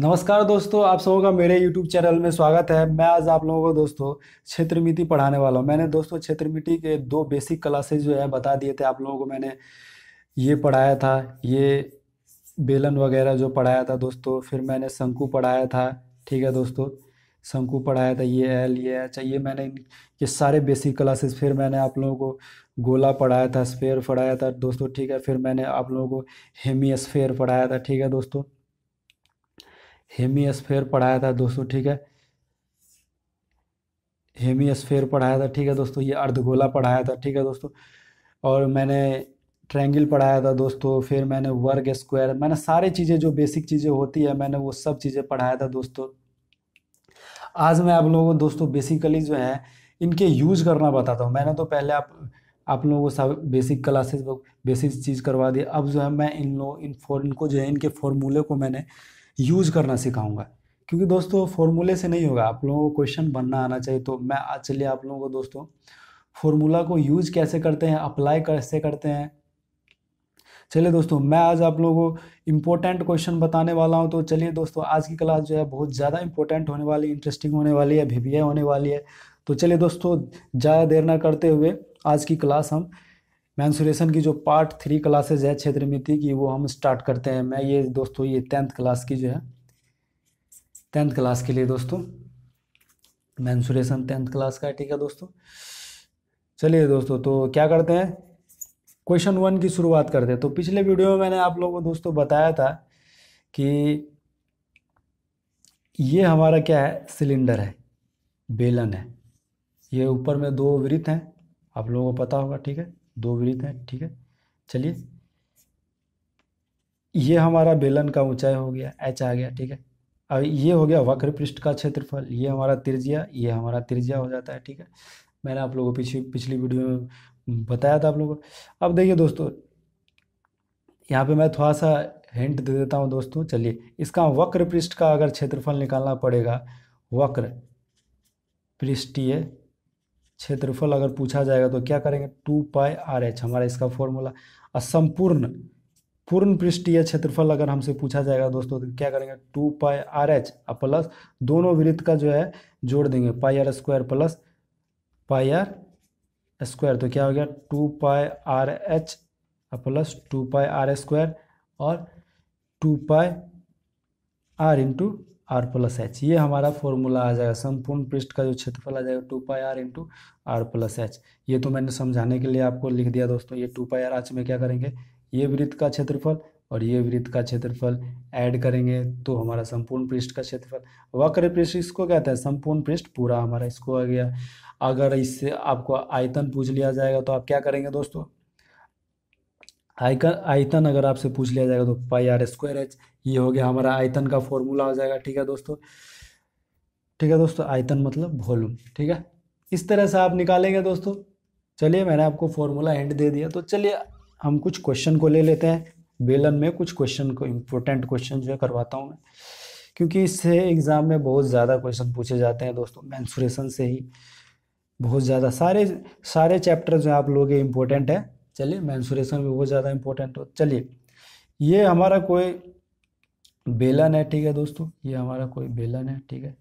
नमस्कार दोस्तों आप सबों का मेरे YouTube चैनल में स्वागत है मैं आज आप लोगों को दोस्तों क्षेत्रमिति पढ़ाने वाला हूँ मैंने दोस्तों क्षेत्रमिति के दो बेसिक क्लासेज जो है बता दिए थे आप लोगों को मैंने ये पढ़ाया था ये बेलन वगैरह जो पढ़ाया था दोस्तों फिर मैंने शंकु पढ़ाया था ठीक है दोस्तों शंकु पढ़ाया था ये एल ये अच्छा ये मैंने ये सारे बेसिक क्लासेस फिर मैंने आप लोगों को गोला पढ़ाया था स्फेयर पढ़ाया था दोस्तों ठीक है फिर मैंने आप लोगों को हेमी स्फेयर पढ़ाया था ठीक है दोस्तों हेमीस्फेयर पढ़ाया था दोस्तों ठीक है हेमीस्फेयर पढ़ाया था ठीक है दोस्तों ये अर्धगोला पढ़ाया था ठीक है दोस्तों और मैंने ट्रायंगल पढ़ाया था दोस्तों फिर मैंने वर्ग स्क्वायर मैंने सारी चीज़ें जो बेसिक चीज़ें होती है मैंने वो सब चीज़ें पढ़ाया था दोस्तों आज मैं आप लोगों को दोस्तों बेसिकली जो है इनके यूज करना बताता हूँ मैंने तो पहले आप आप लोगों को सब बेसिक क्लासेस बेसिक चीज़ करवा दी अब जो है मैं इन लोग इन फॉर इनको जो है इनके फॉर्मूले को मैंने यूज़ करना सिखाऊंगा क्योंकि दोस्तों फॉर्मूले से नहीं होगा आप लोगों को क्वेश्चन बनना आना चाहिए तो मैं आज चलिए आप लोगों को दोस्तों फॉर्मूला को यूज़ कैसे करते हैं अप्लाई कैसे करते हैं चलिए दोस्तों मैं आज आप लोगों को इम्पोर्टेंट क्वेश्चन बताने वाला हूं तो चलिए दोस्तों आज की क्लास जो है बहुत ज़्यादा इम्पोर्टेंट होने वाली इंटरेस्टिंग होने वाली है भिभिया होने वाली है तो चलिए दोस्तों ज़्यादा देर ना करते हुए आज की क्लास हम मैंसुरेशन की जो पार्ट थ्री क्लासेज है क्षेत्रमिति की वो हम स्टार्ट करते हैं मैं ये दोस्तों ये टेंथ क्लास की जो है टेंथ क्लास के लिए दोस्तों मैंसुरेशन टेंथ क्लास का ठीक है दोस्तों चलिए दोस्तों तो क्या करते हैं क्वेश्चन वन की शुरुआत करते हैं तो पिछले वीडियो में मैंने आप लोगों को दोस्तों बताया था कि ये हमारा क्या है सिलेंडर है बेलन है ये ऊपर में दो वृत्त हैं आप लोगों को पता होगा ठीक है दो वृत्त हैं ठीक है चलिए ये हमारा बेलन का ऊंचाई हो गया एच आ गया ठीक है अब ये हो गया वक्र पृष्ठ का क्षेत्रफल ये हमारा त्रिज्या ये हमारा त्रिज्या हो जाता है ठीक है मैंने आप लोगों को पिछली पिछली वीडियो में बताया था आप लोगों को अब देखिए दोस्तों यहाँ पे मैं थोड़ा सा हिंट दे देता हूँ दोस्तों चलिए इसका वक्र पृष्ठ का अगर क्षेत्रफल निकालना पड़ेगा वक्र पृष्ठीय क्षेत्रफल अगर पूछा जाएगा तो क्या करेंगे टू पाई आर एच हमारा इसका फॉर्मूला और संपूर्ण पूर्ण पृष्ठीय क्षेत्रफल अगर हमसे पूछा जाएगा दोस्तों तो क्या करेंगे टू पाई आर एच और प्लस दोनों वृत्त का जो है जोड़ देंगे pi R square plus pi R square तो क्या हो गया two pi R H plus two pi R square और two pi R into R plus H ये हमारा फॉर्मूला आ जाएगा संपूर्ण पृष्ठ का जो क्षेत्रफल आ जाएगा two pi R into R plus H ये तो मैंने समझाने के लिए आपको लिख दिया दोस्तों ये टू पाई आर आच में क्या करेंगे ये वृत्त का क्षेत्रफल और ये वृत्त का क्षेत्रफल ऐड करेंगे तो हमारा संपूर्ण पृष्ठ का क्षेत्रफल वक्र पृष्ठ इसको कहते हैं संपूर्ण पृष्ठ पूरा हमारा इसको आ गया अगर इससे आपको आयतन पूछ लिया जाएगा तो आप क्या करेंगे दोस्तों आयकन आयतन अगर आपसे पूछ लिया जाएगा तो पाई आर स्क्वायर एच ये हो गया हमारा आयतन का फॉर्मूला हो जाएगा ठीक है दोस्तों ठीक है दोस्तों आयतन मतलब वॉल्यूम ठीक है इस तरह से आप निकालेंगे दोस्तों चलिए मैंने आपको फॉर्मूला एंड दे दिया तो चलिए हम कुछ क्वेश्चन को ले लेते हैं बेलन में कुछ क्वेश्चन को इम्पोर्टेंट क्वेश्चन जो है करवाता हूँ मैं क्योंकि इससे एग्ज़ाम में बहुत ज़्यादा क्वेश्चन पूछे जाते हैं दोस्तों मैंसुरेशन से ही बहुत ज़्यादा सारे सारे चैप्टर जो आप लोग इम्पोर्टेंट है चलिए मैंसुरेशन भी बहुत ज़्यादा इंपॉर्टेंट हो चलिए ये हमारा कोई बेलन है ठीक है दोस्तों ये हमारा कोई बेलन है ठीक है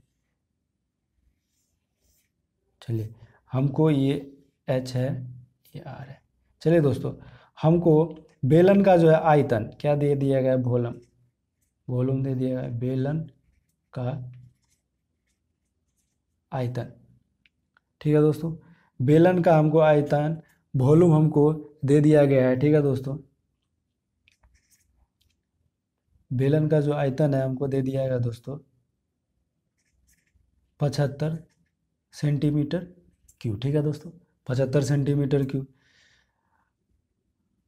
चलिए हमको ये एच है ये आर है चलिए दोस्तों हमको बेलन का जो है आयतन क्या दे दिया गया वॉल्यूम वॉल्यूम दे दिया गया बेलन का आयतन ठीक है दोस्तों बेलन का हमको आयतन वॉल्यूम हमको दे दिया गया है ठीक है दोस्तों बेलन का जो आयतन है हमको दे दिया गया दोस्तों पचहत्तर सेंटीमीटर क्यूब ठीक है दोस्तों पचहत्तर सेंटीमीटर क्यूब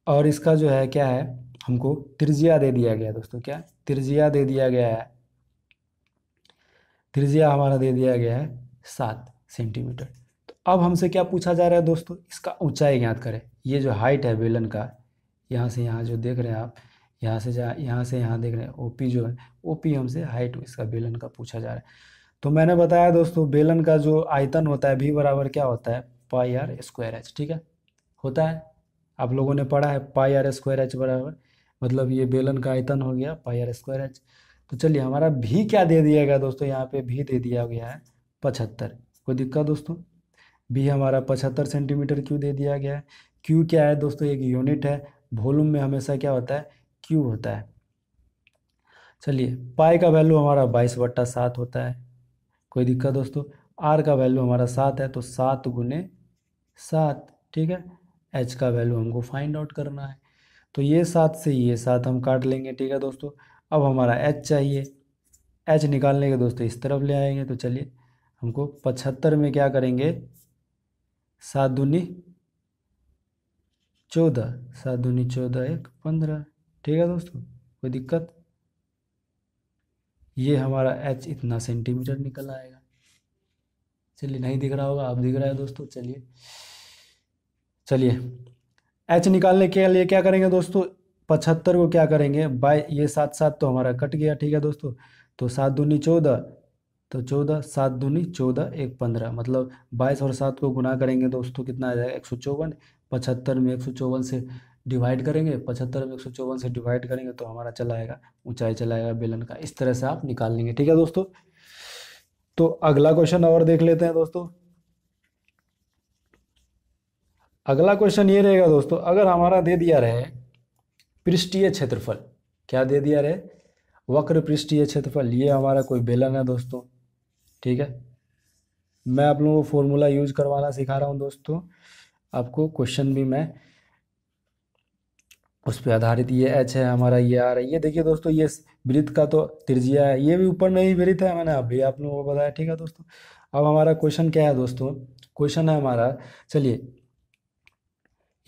और इसका जो है क्या है हमको त्रिज्या दे दिया गया दोस्तों क्या त्रिज्या दे दिया गया है त्रिज्या हमारा दे दिया गया है सात सेंटीमीटर तो अब हमसे क्या पूछा जा रहा है दोस्तों इसका ऊंचाई ज्ञात करें ये जो हाइट है बेलन का यहाँ से यहाँ जो देख रहे हैं आप यहाँ से जहाँ यहाँ से यहाँ देख रहे हैं ओपी जो है ओपी हमसे हाइट इसका बेलन का पूछा जा रहा है तो मैंने बताया दोस्तों बेलन का जो आयतन होता है भी बराबर क्या होता है पाई आर स्क्वायर एच ठीक है होता है आप लोगों ने पढ़ा है पाई आर स्क्वायर एच बराबर मतलब ये बेलन का आयतन हो गया पाई आर स्क्वायर एच तो चलिए हमारा भी क्या दे दिया गया दोस्तों यहाँ पे भी दे दिया गया है पचहत्तर कोई दिक्कत दोस्तों भी हमारा पचहत्तर सेंटीमीटर क्यों दे दिया गया है क्यू क्या है दोस्तों एक यूनिट है वॉल्यूम में हमेशा क्या होता है क्यू होता है चलिए पाई का वैल्यू हमारा बाईस बट्टा सात होता है कोई दिक्कत दोस्तों आर का वैल्यू हमारा सात है तो सात गुने सात ठीक है एच का वैल्यू हमको फाइंड आउट करना है तो ये सात से ये सात हम काट लेंगे ठीक है दोस्तों अब हमारा एच चाहिए एच निकालने के दोस्तों इस तरफ ले आएंगे तो चलिए हमको पचहत्तर में क्या करेंगे सात दूनी चौदह सात दूनी चौदह एक पंद्रह ठीक है दोस्तों कोई दिक्कत ये हमारा एच इतना सेंटीमीटर निकल आएगा चलिए नहीं दिख रहा होगा आप दिख रहा है दोस्तों चलिए चलिए एच निकालने के लिए क्या करेंगे दोस्तों पचहत्तर को क्या करेंगे बाई ये सात सात तो हमारा कट गया ठीक है दोस्तों तो सात दूनी चौदह तो चौदह सात दूनी चौदह एक पंद्रह मतलब बाईस और सात को गुना करेंगे दोस्तों कितना आ जाएगा एक सौ चौवन पचहत्तर में एक सौ चौवन से डिवाइड करेंगे पचहत्तर में एक सौ चौवन से डिवाइड करेंगे तो हमारा चला आएगा ऊंचाई चला आएगा बेलन का इस तरह से आप निकाल लेंगे ठीक है दोस्तों तो अगला क्वेश्चन और देख लेते हैं दोस्तों अगला क्वेश्चन ये रहेगा दोस्तों अगर हमारा दे दिया रहे पृष्ठीय क्षेत्रफल क्या दे दिया रहे वक्र पृष्ठीय क्षेत्रफल ये हमारा कोई बेलन है दोस्तों ठीक है मैं आप लोगों को फॉर्मूला यूज करवाना सिखा रहा हूँ दोस्तों आपको क्वेश्चन भी मैं उस पर आधारित ये एच है हमारा ये आ रहा है ये देखिए दोस्तों ये वृत्त का तो त्रिज्या है ये भी ऊपर में ही वृत्त है मैंने अभी आप लोगों को बताया ठीक है दोस्तों अब हमारा क्वेश्चन क्या है दोस्तों क्वेश्चन है हमारा चलिए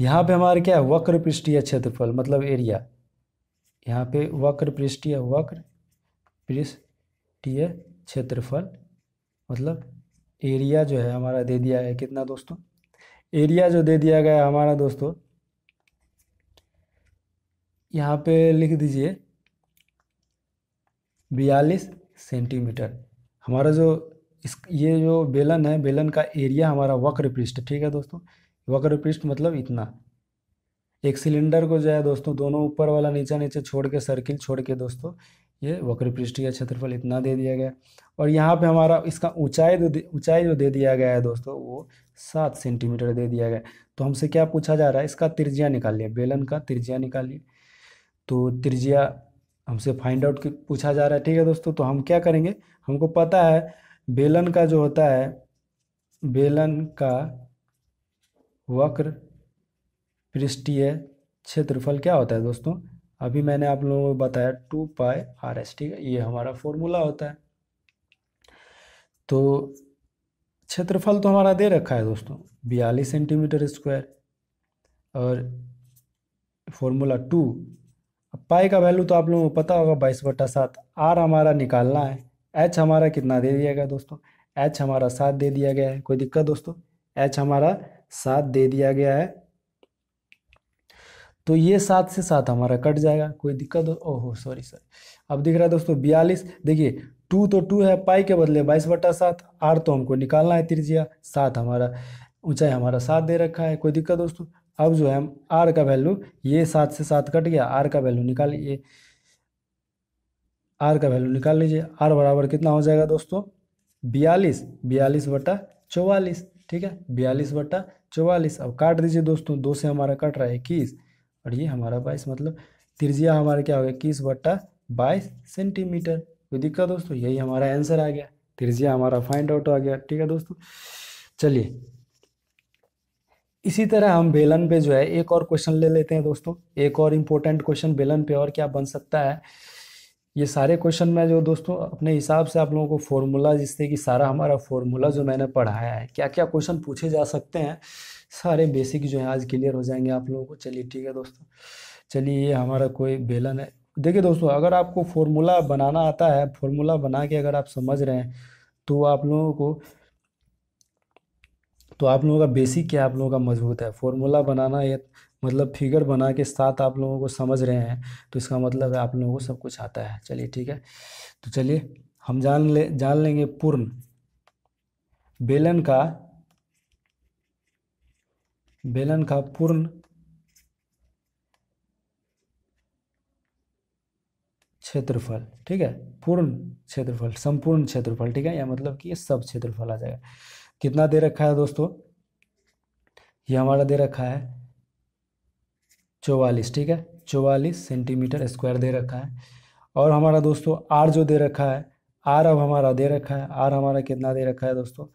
यहाँ पे हमारा क्या है वक्र पृष्ठीय क्षेत्रफल मतलब एरिया यहाँ पे वक्र पृष्ठीय वक्र पृष्ठीय क्षेत्रफल मतलब एरिया जो है हमारा दे दिया है कितना दोस्तों एरिया जो दे दिया गया हमारा दोस्तों यहाँ पे लिख दीजिए बयालीस सेंटीमीटर हमारा जो इस ये जो बेलन है बेलन का एरिया हमारा वक्र पृष्ठ ठीक है दोस्तों वक्र पृष्ठ मतलब इतना एक सिलेंडर को जो है दोस्तों दोनों ऊपर वाला नीचा नीचे छोड़ के सर्किल छोड़ के दोस्तों ये वक्र पृष्ठीय क्षेत्रफल इतना दे दिया गया और यहाँ पे हमारा इसका ऊंचाई ऊंचाई जो दे दिया गया है दोस्तों वो सात सेंटीमीटर दे दिया गया तो हमसे क्या पूछा जा रहा है इसका त्रिज्या निकालिए बेलन का त्रिज्या निकालिए तो त्रिज्या हमसे फाइंड आउट पूछा जा रहा है ठीक है दोस्तों तो हम क्या करेंगे हमको पता है बेलन का जो होता है बेलन का वक्र पृष्ठीय क्षेत्रफल क्या होता है दोस्तों अभी मैंने आप लोगों को बताया टू पाई आर एस ठीक है ये हमारा फॉर्मूला होता है तो क्षेत्रफल तो हमारा दे रखा है दोस्तों बयालीस सेंटीमीटर स्क्वायर और फॉर्मूला टू पाई का वैल्यू तो आप लोगों को पता होगा बाईस बटा सात आर हमारा निकालना है एच हमारा कितना दे दिया गया दोस्तों एच हमारा सात दे दिया गया है कोई दिक्कत दोस्तों एच हमारा सात दे दिया गया है तो ये सात से सात हमारा कट जाएगा कोई दिक्कत हो ओहो सॉरी सॉरी अब दिख रहा है दोस्तों बयालीस देखिए टू तो टू है पाई के बदले बाईस बटा सात आर तो हमको निकालना है त्रिज्या सात हमारा ऊंचाई हमारा सात दे रखा है कोई दिक्कत दोस्तों अब जो है हम आर का वैल्यू ये सात से सात कट गया आर का वैल्यू निकाल ये आर का वैल्यू निकाल लीजिए आर बराबर कितना हो जाएगा दोस्तों बयालीस बयालीस बटा चौवालीस ठीक है बयालीस बटा चौवालीस अब काट दीजिए दोस्तों दो से हमारा कट रहा है इक्कीस और ये हमारा बाईस मतलब त्रिज्या हमारा क्या हो गया इक्कीस बट्टा बाईस सेंटीमीटर कोई दिक्कत दोस्तों यही हमारा आंसर आ गया त्रिज्या हमारा फाइंड आउट आ गया ठीक है दोस्तों चलिए इसी तरह हम बेलन पे जो है एक और क्वेश्चन ले लेते हैं दोस्तों एक और इम्पोर्टेंट क्वेश्चन बेलन पे और क्या बन सकता है ये सारे क्वेश्चन मैं जो दोस्तों अपने हिसाब से आप लोगों को फॉर्मूला जिससे कि सारा हमारा फॉर्मूला जो मैंने पढ़ाया है क्या क्या क्वेश्चन पूछे जा सकते हैं सारे बेसिक जो है आज क्लियर हो जाएंगे आप लोगों को चलिए ठीक है दोस्तों चलिए ये हमारा कोई बेलन है देखिए दोस्तों अगर आपको फॉर्मूला बनाना आता है फॉर्मूला बना के अगर आप समझ रहे हैं तो आप लोगों को तो आप लोगों का बेसिक क्या आप लोगों का मजबूत है फॉर्मूला बनाना या मतलब फिगर बना के साथ आप लोगों को समझ रहे हैं तो इसका मतलब है आप लोगों को सब कुछ आता है चलिए ठीक है तो चलिए हम जान ले जान लेंगे पूर्ण बेलन का बेलन का पूर्ण क्षेत्रफल ठीक है पूर्ण क्षेत्रफल संपूर्ण क्षेत्रफल ठीक है या मतलब कि ये सब क्षेत्रफल आ जाएगा कितना दे रखा है दोस्तों ये हमारा दे रखा है चौवालीस ठीक है चौवालीस सेंटीमीटर स्क्वायर दे रखा है और हमारा दोस्तों आर जो दे रखा है आर अब हमारा दे रखा है आर हमारा कितना दे रखा है दोस्तों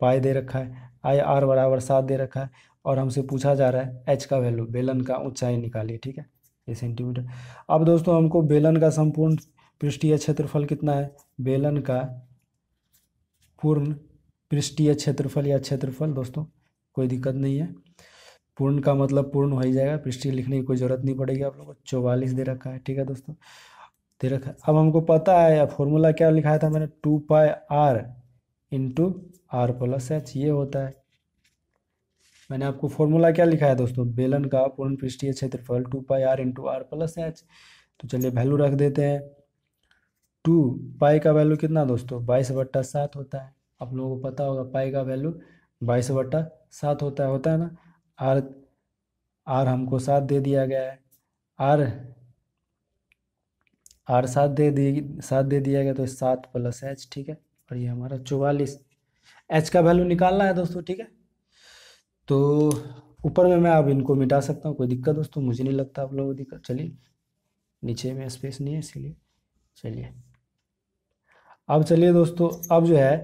पाई दे रखा है आई आर बराबर सात दे रखा है और हमसे पूछा जा रहा है एच का वैल्यू बेलन का ऊंचाई निकालिए ठीक है ये सेंटीमीटर अब दोस्तों हमको बेलन का संपूर्ण पृष्ठीय क्षेत्रफल कितना है बेलन का पूर्ण पृष्ठीय क्षेत्रफल या क्षेत्रफल दोस्तों कोई दिक्कत नहीं है पूर्ण का मतलब पूर्ण हो ही जाएगा पृष्ठीय लिखने की कोई ज़रूरत नहीं पड़ेगी आप लोगों को चौवालीस दे रखा है ठीक है दोस्तों दे रखा है अब हमको पता है या फॉर्मूला क्या लिखाया था मैंने two pi R into R plus H ये होता है मैंने आपको फॉर्मूला क्या लिखा है दोस्तों बेलन का पूर्ण पृष्ठीय क्षेत्रफल two pi R into R plus H तो चलिए वैल्यू रख देते हैं टू पाई का वैल्यू कितना दोस्तों बाईस बट्टा सात होता है आप लोगों को पता होगा पाई का वैल्यू बाईस बट्टा सात होता है होता है ना आर आर हमको सात दे दिया गया है आर आर सात दे दी सात दे दिया गया तो सात प्लस एच ठीक है और ये हमारा चौवालीस एच का वैल्यू निकालना है दोस्तों ठीक है तो ऊपर में मैं अब इनको मिटा सकता हूँ कोई दिक्कत दोस्तों मुझे नहीं लगता आप लोगों को दिक्कत चलिए नीचे में स्पेस नहीं है इसीलिए चलिए अब चलिए दोस्तों अब जो है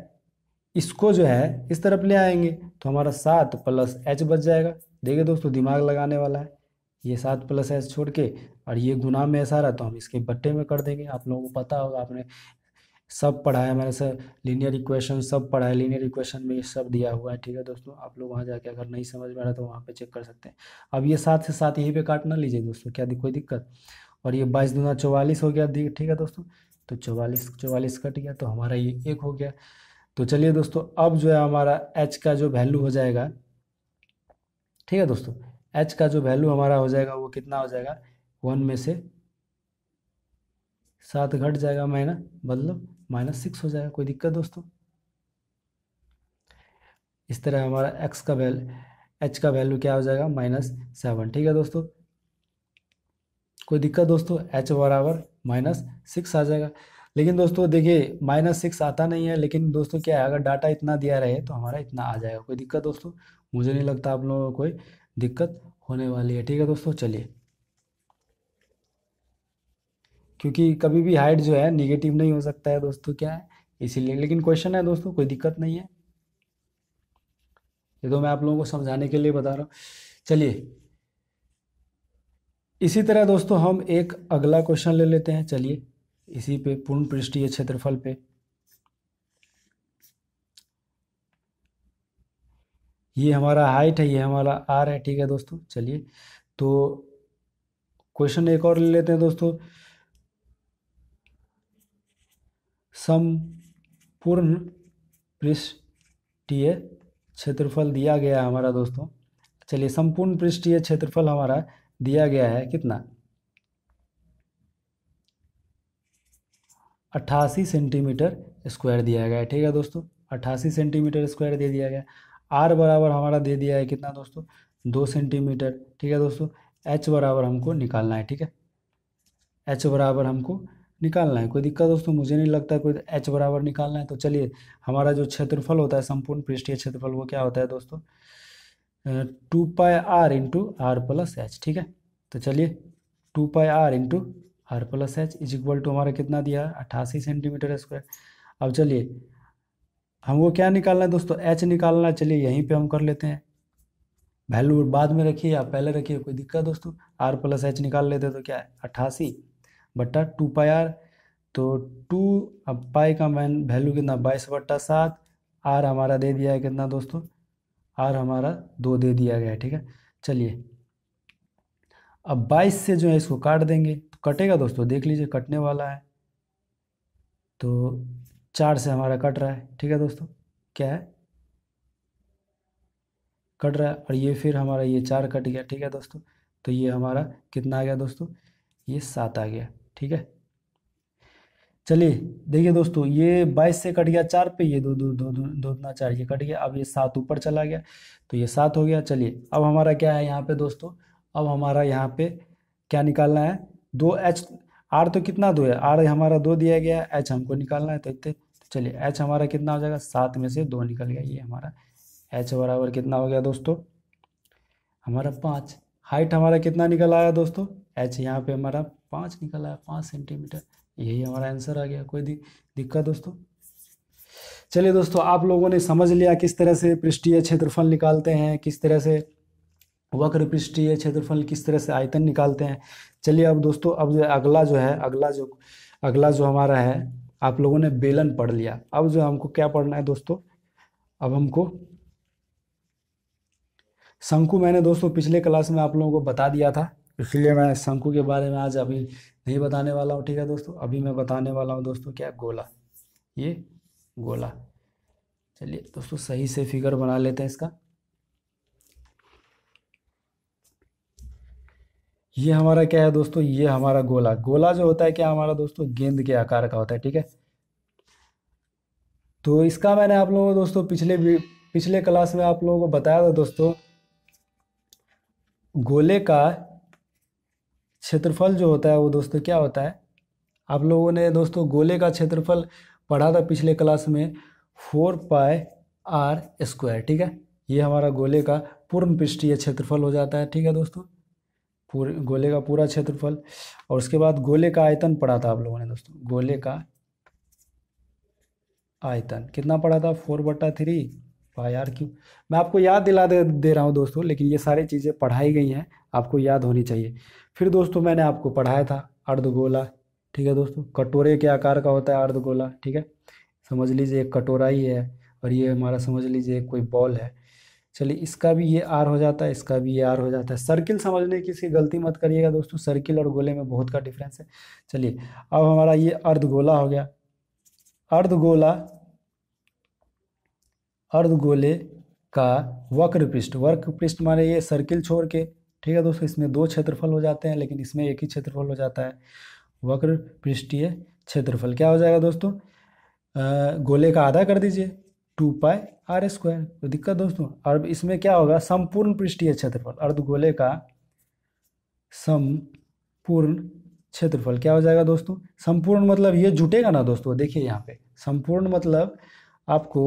इसको जो है इस तरफ ले आएंगे तो हमारा सात प्लस एच बच जाएगा देखिए दोस्तों दिमाग लगाने वाला है ये सात प्लस एच छोड़ के और ये गुना में ऐसा रहा तो हम इसके बट्टे में कर देंगे आप लोगों को पता होगा आपने सब पढ़ाया हमारे सर लीनियर इक्वेशन सब पढ़ा है लीनियर इक्वेशन में ये सब दिया हुआ है ठीक है दोस्तों आप लोग वहाँ जाके अगर नहीं समझ में आ रहा तो वहाँ पे चेक कर सकते हैं अब ये साथ से साथ यहीं पे काट ना लीजिए दोस्तों क्या कोई दिक्कत और ये बाईस दूना चौवालीस हो गया ठीक है दोस्तों तो चौवालीस चौवालीस कट गया तो हमारा ये एक हो गया तो चलिए दोस्तों अब जो है हमारा एच का जो वैल्यू हो जाएगा ठीक है दोस्तों एच का जो वैल्यू हमारा हो जाएगा वो कितना हो जाएगा वन में से सात घट जाएगा ना मतलब माइनस सिक्स हो जाएगा कोई दिक्कत दोस्तों इस तरह हमारा एक्स का वैल्यू एच का वैल्यू क्या हो जाएगा माइनस सेवन ठीक है दोस्तों कोई दिक्कत दोस्तों एच बराबर माइनस सिक्स आ जाएगा लेकिन दोस्तों देखिए माइनस सिक्स आता नहीं है लेकिन दोस्तों क्या है अगर डाटा इतना दिया रहे तो हमारा इतना आ जाएगा कोई दिक्कत दोस्तों मुझे नहीं लगता आप लोगों को कोई दिक्कत होने वाली है ठीक है दोस्तों चलिए क्योंकि कभी भी हाइट जो है निगेटिव नहीं हो सकता है दोस्तों क्या है इसीलिए लेकिन क्वेश्चन है दोस्तों कोई दिक्कत नहीं है ये तो मैं आप लोगों को समझाने के लिए बता रहा हूँ चलिए इसी तरह दोस्तों हम एक अगला क्वेश्चन ले लेते हैं चलिए इसी पे पूर्ण पृष्ठीय क्षेत्रफल पे ये हमारा हाइट है ये हमारा आर है ठीक है दोस्तों चलिए तो क्वेश्चन एक और ले लेते हैं दोस्तों संपूर्ण पृष्ठीय क्षेत्रफल दिया गया है हमारा दोस्तों चलिए संपूर्ण पृष्ठीय क्षेत्रफल हमारा दिया गया है कितना अट्ठासी सेंटीमीटर स्क्वायर दिया गया है ठीक है दोस्तों अट्ठासी सेंटीमीटर स्क्वायर दे दिया गया आर बराबर हमारा दे दिया है कितना दोस्तों दो सेंटीमीटर ठीक है दोस्तों एच बराबर हमको निकालना है ठीक है एच बराबर हमको निकालना है कोई दिक्कत दोस्तों मुझे नहीं लगता कोई एच बराबर निकालना है तो चलिए हमारा जो क्षेत्रफल होता है संपूर्ण पृष्ठीय क्षेत्रफल वो क्या होता है दोस्तों two pi R into R plus H ठीक है तो चलिए two pi R into R plus H is equal to हमारा कितना दिया है अट्ठासी सेंटीमीटर स्क्वायर अब चलिए हमको क्या निकालना है दोस्तों एच निकालना है चलिए यहीं पे हम कर लेते हैं वैल्यू बाद में रखिए या पहले रखिए कोई दिक्कत दोस्तों आर प्लस एच निकाल लेते तो क्या है अट्ठासी बट्टा टू पाई आर तो टू अब पाई का मैन वैल्यू कितना बाईस बट्टा सात आर हमारा दे दिया है कितना दोस्तों आर हमारा दो दे दिया गया है ठीक है चलिए अब बाईस से जो है इसको काट देंगे तो कटेगा दोस्तों देख लीजिए कटने वाला है तो चार से हमारा कट रहा है ठीक है दोस्तों क्या है कट रहा है और ये फिर हमारा ये चार कट गया ठीक है दोस्तों तो ये हमारा कितना आ गया दोस्तों ये सात आ गया ठीक है चलिए देखिए दोस्तों ये बाईस से कट गया चार पे ये दो दो दो दो दो ना चार ये कट गया अब ये सात ऊपर चला गया तो ये सात हो गया चलिए अब हमारा क्या है यहाँ पे दोस्तों अब हमारा यहाँ पे क्या निकालना है दो एच आर तो कितना दो है आर हमारा दो दिया गया है एच हमको निकालना है तो इतने तो चलिए एच हमारा कितना हो जाएगा सात में से दो निकल गया ये हमारा एच बराबर कितना हो गया दोस्तों हमारा पाँच हाइट हमारा कितना निकल आया दोस्तों एच यहाँ पे हमारा पाँच निकल आया पाँच सेंटीमीटर यही हमारा आंसर आ गया कोई दिक्कत दोस्तों चलिए दोस्तों आप लोगों ने समझ लिया किस तरह से पृष्ठीय क्षेत्रफल निकालते हैं किस तरह से वक्र पृष्ठीय क्षेत्रफल किस तरह से आयतन निकालते हैं चलिए अब दोस्तों अब जो अगला जो है अगला जो अगला जो हमारा है आप लोगों ने बेलन पढ़ लिया अब जो हमको क्या पढ़ना है दोस्तों अब हमको शंकु मैंने दोस्तों पिछले क्लास में आप लोगों को बता दिया था इसलिए मैं शंकु के बारे में आज अभी नहीं बताने वाला हूँ ठीक है दोस्तों अभी मैं बताने वाला हूँ दोस्तों क्या गोला ये गोला चलिए दोस्तों सही से फिगर बना लेते हैं इसका ये हमारा क्या है दोस्तों ये हमारा गोला गोला जो होता है क्या हमारा दोस्तों गेंद के आकार का होता है ठीक है तो इसका मैंने आप लोगों को दोस्तों पिछले पिछले क्लास में आप लोगों को बताया था दोस्तों गोले का क्षेत्रफल जो होता है वो दोस्तों क्या होता है आप लोगों ने दोस्तों गोले का क्षेत्रफल पढ़ा था पिछले क्लास में फोर पाए आर स्क्वायर ठीक है ये हमारा गोले का पूर्ण पृष्ठीय क्षेत्रफल हो जाता है ठीक है दोस्तों पूरे गोले का पूरा क्षेत्रफल और उसके बाद गोले का आयतन पढ़ा था आप लोगों ने दोस्तों गोले का आयतन कितना पढ़ा था फोर बटा थ्री पाई आर क्यू मैं आपको याद दिला दे, दे रहा हूँ दोस्तों लेकिन ये सारी चीज़ें पढ़ाई गई हैं आपको याद होनी चाहिए फिर दोस्तों मैंने आपको पढ़ाया था अर्धगोला ठीक है दोस्तों कटोरे के आकार का होता है अर्धगोला ठीक है समझ लीजिए एक कटोरा ही है और ये हमारा समझ लीजिए कोई बॉल है चलिए इसका भी ये आर हो जाता है इसका भी ये आर हो जाता है सर्किल समझने की इसकी गलती मत करिएगा दोस्तों सर्किल और गोले में बहुत का डिफरेंस है चलिए अब हमारा ये अर्धगोला हो गया अर्धगोला अर्धगोले का वक्र पृष्ठ वक्र पृष्ठ माने ये सर्किल छोड़ के ठीक है दोस्तों इसमें दो क्षेत्रफल हो जाते हैं लेकिन इसमें एक ही क्षेत्रफल हो जाता है वक्र पृष्ठीय क्षेत्रफल क्या हो जाएगा दोस्तों गोले का आधा कर दीजिए टू पाई आर स्क्वायर तो दिक्कत दोस्तों और इसमें क्या होगा संपूर्ण पृष्ठीय क्षेत्रफल अर्ध गोले का संपूर्ण क्षेत्रफल क्या हो जाएगा दोस्तों संपूर्ण मतलब ये जुटेगा ना दोस्तों देखिए यहाँ पे संपूर्ण मतलब आपको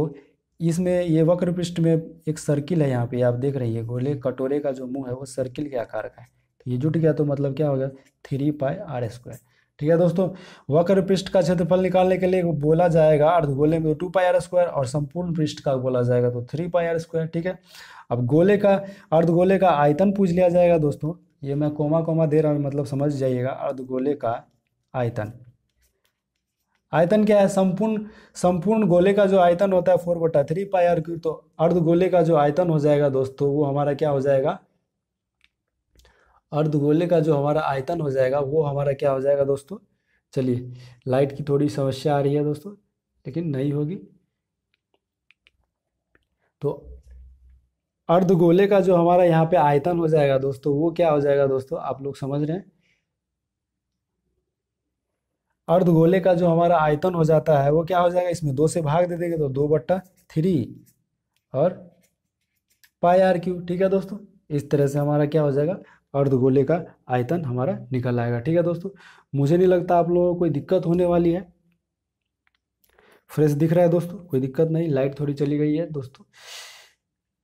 इसमें ये वक्र पृष्ठ में एक सर्किल है यहाँ पे आप देख रही है गोले कटोरे का जो मुंह है वो सर्किल के आकार का है तो ये जुट गया तो मतलब क्या हो गया थ्री पाई आर स्क्वायर ठीक है दोस्तों वक्र पृष्ठ का क्षेत्रफल निकालने के लिए बोला जाएगा अर्ध गोले में टू पाई आर स्क्वायर और संपूर्ण पृष्ठ का बोला जाएगा तो थ्री पाई आर स्क्वायर ठीक है अब गोले का अर्ध गोले का आयतन पूछ लिया जाएगा दोस्तों ये मैं कोमा कोमा दे रहा हूँ मतलब समझ जाइएगा अर्ध गोले का आयतन आयतन क्या है संपूर्ण संपूर्ण गोले का जो आयतन होता है फोर बटा थ्री पाई आर क्यू तो अर्ध गोले का जो आयतन हो जाएगा दोस्तों वो हमारा क्या हो जाएगा अर्ध गोले का जो हमारा आयतन हो जाएगा वो हमारा क्या हो जाएगा दोस्तों चलिए लाइट की थोड़ी समस्या आ रही है दोस्तों लेकिन नहीं होगी तो अर्ध गोले का जो हमारा यहाँ पे आयतन हो जाएगा दोस्तों वो क्या हो जाएगा दोस्तों आप लोग समझ रहे हैं अर्धगोले का जो हमारा आयतन हो जाता है वो क्या हो जाएगा इसमें दो से भाग दे देंगे तो दो बट्टा थ्री और पाई आर क्यू ठीक है दोस्तों इस तरह से हमारा क्या हो जाएगा अर्धगोले का आयतन हमारा निकल आएगा ठीक है दोस्तों मुझे नहीं लगता आप लोगों को कोई दिक्कत होने वाली है फ्रेश दिख रहा है दोस्तों कोई दिक्कत नहीं लाइट थोड़ी चली गई है दोस्तों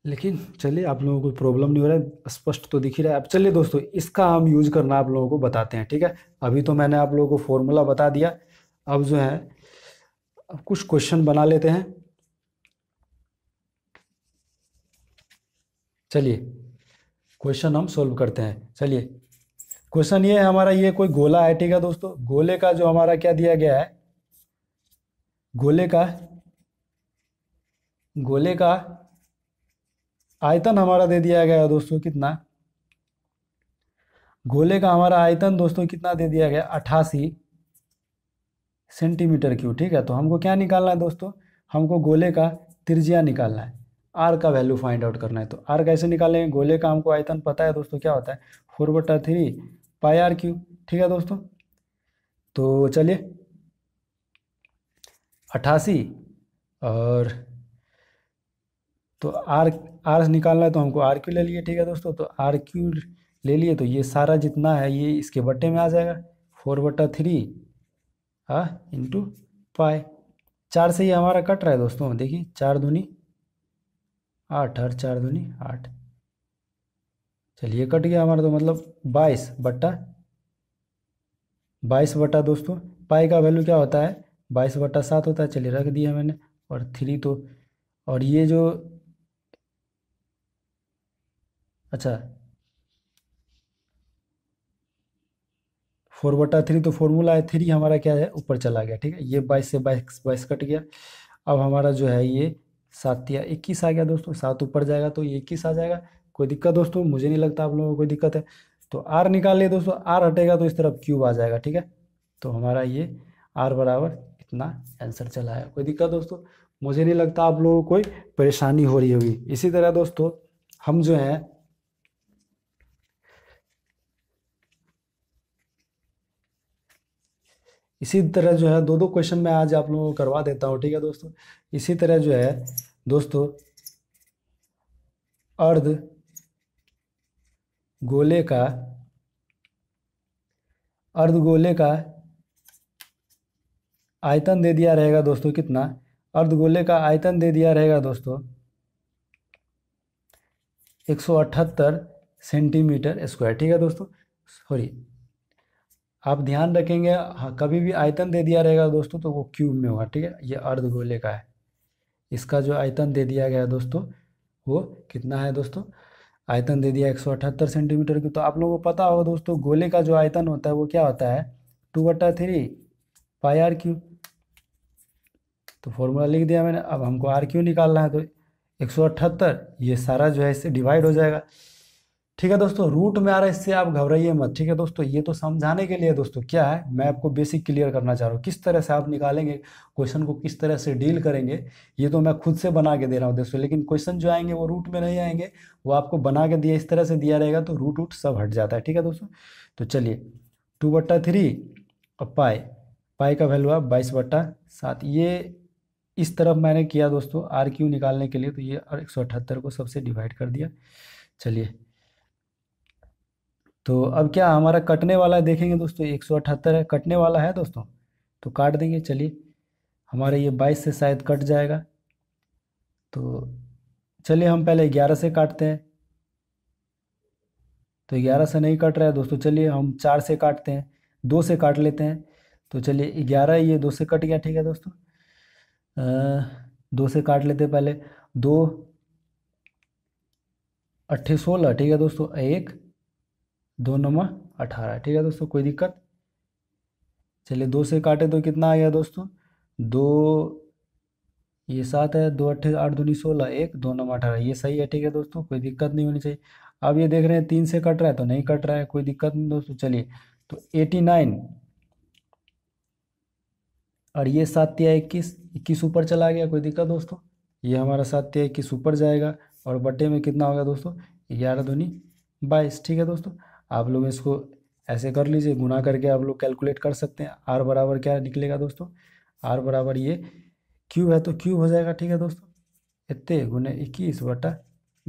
लेकिन चलिए आप लोगों को प्रॉब्लम नहीं हो रहा है स्पष्ट तो दिख ही रहा है अब चलिए दोस्तों इसका हम यूज करना आप लोगों को बताते हैं ठीक है अभी तो मैंने आप लोगों को फॉर्मूला बता दिया अब जो है अब कुछ क्वेश्चन बना लेते हैं चलिए क्वेश्चन हम सोल्व करते हैं चलिए क्वेश्चन ये है हमारा ये कोई गोला है ठीक है दोस्तों गोले का जो हमारा क्या दिया गया है गोले का गोले का आयतन हमारा दे दिया गया दोस्तों कितना गोले का हमारा आयतन दोस्तों कितना दे दिया गया अट्ठासी सेंटीमीटर क्यू ठीक है तो हमको क्या निकालना है दोस्तों हमको गोले का त्रिज्या निकालना है आर का वैल्यू फाइंड आउट करना है तो आर कैसे निकालेंगे गोले का हमको आयतन पता है दोस्तों क्या होता है फोर बटा थ्री पाई आर क्यू ठीक है दोस्तों तो चलिए अट्ठासी और तो आर आर निकालना है तो हमको आर क्यू ले लिए ठीक है दोस्तों तो आर क्यू ले लिए तो ये सारा जितना है ये इसके बट्टे में आ जाएगा फोर बटा थ्री हाँ इंटू पाई चार से ये हमारा कट रहा है दोस्तों देखिए चार धुनी आठ हर चार धुनी आठ चलिए कट गया हमारा तो मतलब बाईस बट्टा बाईस बटा दोस्तों पाई का वैल्यू क्या होता है बाईस बट्टा सात होता है चलिए रख दिया मैंने और थ्री तो और ये जो अच्छा फोर बटा थ्री तो फॉर्मूला है थ्री हमारा क्या है ऊपर चला गया ठीक है ये बाईस से बाईस बाईस कट गया अब हमारा जो है ये सात या इक्कीस आ गया दोस्तों सात ऊपर जाएगा तो ये इक्कीस आ जाएगा कोई दिक्कत दोस्तों मुझे नहीं लगता आप लोगों को कोई दिक्कत है तो आर निकाल लिए दोस्तों आर हटेगा तो इस तरफ क्यूब आ जाएगा ठीक है तो हमारा ये आर बराबर इतना आंसर चला है कोई दिक्कत दोस्तों मुझे नहीं लगता आप लोगों को कोई परेशानी हो रही होगी इसी तरह दोस्तों हम जो है इसी तरह जो है दो दो क्वेश्चन मैं आज आप लोगों को करवा देता हूँ ठीक है दोस्तों इसी तरह जो है दोस्तों अर्ध गोले का अर्ध गोले का आयतन दे दिया रहेगा दोस्तों कितना अर्ध गोले का आयतन दे दिया रहेगा दोस्तों एक सौ अठहत्तर सेंटीमीटर स्क्वायर ठीक है दोस्तों सॉरी आप ध्यान रखेंगे हाँ, कभी भी आयतन दे दिया रहेगा दोस्तों तो वो क्यूब में होगा ठीक है ये अर्ध गोले का है इसका जो आयतन दे दिया गया दोस्तों वो कितना है दोस्तों आयतन दे दिया अठहत्तर सेंटीमीटर की तो आप लोगों को पता होगा दोस्तों गोले का जो आयतन होता है वो क्या होता है टू बटा थ्री पाई आर क्यू तो फॉर्मूला लिख दिया मैंने अब हमको आर क्यू निकालना है तो अठहत्तर ये सारा जो है इससे डिवाइड हो जाएगा ठीक है दोस्तों रूट में आ रहा है इससे आप घबराइए मत ठीक है दोस्तों ये तो समझाने के लिए दोस्तों क्या है मैं आपको बेसिक क्लियर करना चाह रहा हूँ किस तरह से आप निकालेंगे क्वेश्चन को किस तरह से डील करेंगे ये तो मैं खुद से बना के दे रहा हूँ दोस्तों लेकिन क्वेश्चन जो आएंगे वो रूट में नहीं आएंगे वो आपको बना के दिया इस तरह से दिया रहेगा तो रूट वूट सब हट जाता है ठीक है दोस्तों तो चलिए टू बट्टा थ्री और पाए पाए का वैल्यू है बाईस बट्टा सात ये इस तरफ मैंने किया दोस्तों आर क्यू निकालने के लिए तो ये एक सौ अठहत्तर को सबसे डिवाइड कर दिया चलिए तो अब क्या हमारा कटने वाला है देखेंगे दोस्तों एक सौ अठहत्तर है कटने वाला है दोस्तों तो काट देंगे चलिए हमारे ये बाईस से शायद कट जाएगा तो चलिए हम पहले ग्यारह से काटते हैं तो ग्यारह से नहीं कट रहा है दोस्तों चलिए हम चार से काटते हैं दो से काट लेते हैं तो चलिए ग्यारह ये दो से कट गया ठीक है दोस्तों आ, दो से काट लेते पहले दो अट्ठे सोलह ठीक है दोस्तों एक दो नंबर अठारह ठीक है दोस्तों कोई दिक्कत चलिए दो से काटे तो कितना आ गया दोस्तों दो ये सात है दो अट्ठे आठ दूनी सोलह एक दो नंबर अठारह ये सही है ठीक है दोस्तों कोई दिक्कत नहीं होनी चाहिए अब ये देख रहे हैं तीन से कट रहा है तो नहीं कट रहा है कोई दिक्कत नहीं दोस्तों चलिए तो एटी नाइन और ये या इक्कीस इक्कीस ऊपर चला गया कोई दिक्कत दोस्तों ये हमारा या इक्कीस ऊपर जाएगा और बटे में कितना होगा दोस्तों ग्यारह दूनी बाईस ठीक है दोस्तों आप लोग इसको ऐसे कर लीजिए गुना करके आप लोग कैलकुलेट कर सकते हैं आर बराबर क्या निकलेगा दोस्तों आर बराबर ये क्यूब है तो क्यूब हो जाएगा ठीक है दोस्तों इतने गुने इक्कीस बटा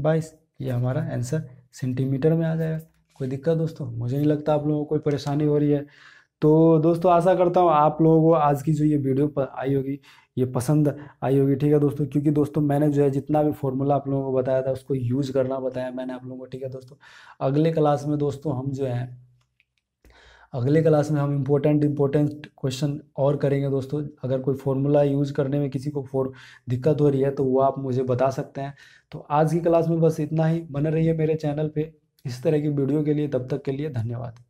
बाईस ये हमारा आंसर सेंटीमीटर में आ जाएगा कोई दिक्कत दोस्तों मुझे नहीं लगता आप लोगों को कोई परेशानी हो रही है तो दोस्तों आशा करता हूँ आप लोगों को आज की जो ये वीडियो आई होगी ये पसंद आई होगी ठीक है दोस्तों क्योंकि दोस्तों मैंने जो है जितना भी फॉर्मूला आप लोगों को बताया था उसको यूज करना बताया मैंने आप लोगों को ठीक है दोस्तों अगले क्लास में दोस्तों हम जो है अगले क्लास में हम इम्पोर्टेंट इम्पोर्टेंट क्वेश्चन और करेंगे दोस्तों अगर कोई फॉर्मूला यूज करने में किसी को फोर दिक्कत हो रही है तो वो आप मुझे बता सकते हैं तो आज की क्लास में बस इतना ही बने रहिए मेरे चैनल पे इस तरह की वीडियो के लिए तब तक के लिए धन्यवाद